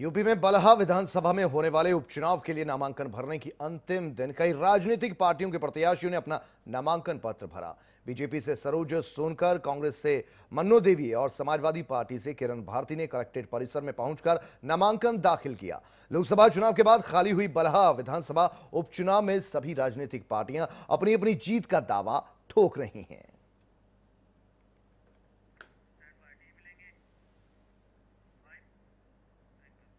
UP में बलहा विधानसभा में होने वाले उपचुनाव के लिए नामांकन भरने की अंतिम दिन कई राजनीतिक पार्टियों के प्रत्याशियों ने अपना नामांकन पत्र भरा बीजेपी से सरोज सोनकर कांग्रेस से मन्नो देवी और समाजवादी पार्टी से किरण भारती ने कलेक्ट्रेट परिसर में पहुंचकर नामांकन दाखिल किया लोकसभा चुनाव के बाद खाली हुई बलहा विधानसभा उपचुनाव में सभी राजनीतिक पार्टियां अपनी अपनी जीत का दावा ठोक रही हैं